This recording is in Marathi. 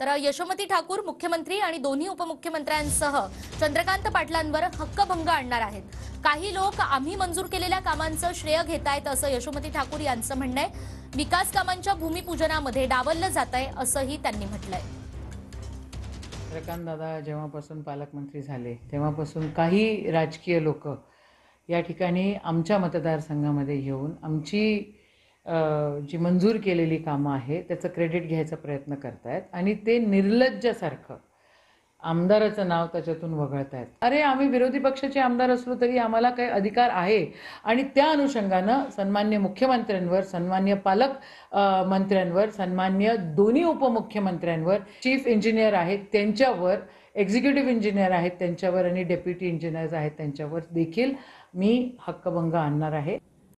तर यशोमती ठाकूर मुख्यमंत्री आणि दोन्ही उपमुख्यमंत्र्यांसह चंद्रकांत पाटलांवर हक्कभंग आणणार आहेत काही लोक आम्ही मंजूर केलेल्या कामांचं श्रेय घेत आहेत असं यशोमती ठाकूर यांचं म्हणणं आहे विकास कामांच्या भूमिपूजनामध्ये डावललं जात आहे असंही त्यांनी म्हटलंय चंद्रकांत दादा जेव्हापासून पालकमंत्री झाले तेव्हापासून काही राजकीय लोक या ठिकाणी आमच्या मतदारसंघामध्ये येऊन आमची जी मंजूर केलेली कामं आहे त्याचं क्रेडिट घ्यायचा प्रयत्न करतायत आणि ते निर्लज्जासारखं आमदाराचं नाव त्याच्यातून वगळतायत अरे आम्ही विरोधी पक्षाचे आमदार असलो तरी आम्हाला काही अधिकार आहे आणि त्या अनुषंगानं सन्मान्य मुख्यमंत्र्यांवर सन्मान्य पालक मंत्र्यांवर सन्मान्य दोन्ही उपमुख्यमंत्र्यांवर चीफ इंजिनियर आहेत त्यांच्यावर एक्झिक्युटिव्ह इंजिनियर आहेत त्यांच्यावर आणि डेप्युटी इंजिनियर्स आहेत त्यांच्यावर देखील मी हक्कभंग आणणार आहे